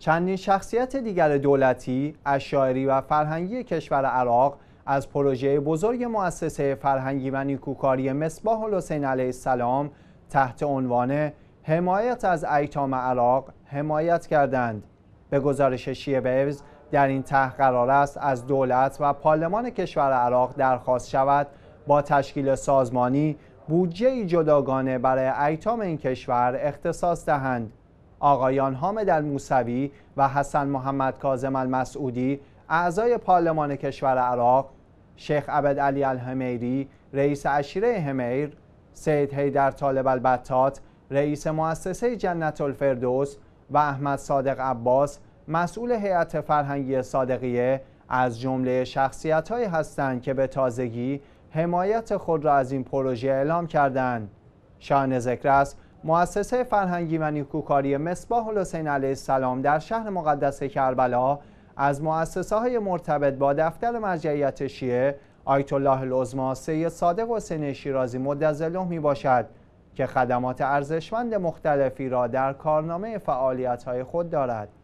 چندین شخصیت دیگر دولتی، اشاعری و فرهنگی کشور عراق از پروژه بزرگ مؤسسه فرهنگی و نیکوکاری مصباح الحسین علیه السلام تحت عنوان حمایت از ایتام عراق حمایت کردند. به گزارش شیعه در این ته قرار است از دولت و پارلمان کشور عراق درخواست شود با تشکیل سازمانی بودجه جداگانه برای ایتام این کشور اختصاص دهند. آقایان حامد الموسوی و حسن محمد کاظم المسعودی اعضای پارلمان کشور عراق شیخ عبد علی الحمیری رئیس عشیره حمیر سید حیدر طالب البتات رئیس مؤسسه جنت الفردوس و احمد صادق عباس مسئول هیئت فرهنگی صادقیه از جمله شخصیت هستند که به تازگی حمایت خود را از این پروژه اعلام کردند. شان ذکر است مؤسسه فرهنگی و نیکوکاری مصباح الحسین علیه السلام در شهر مقدس کربلا از مؤسسه های مرتبط با دفتر مرجعیت شیعه آیت الله العظما سید صادق حسین شیرازی مدظله می باشد که خدمات ارزشمند مختلفی را در کارنامه فعالیت های خود دارد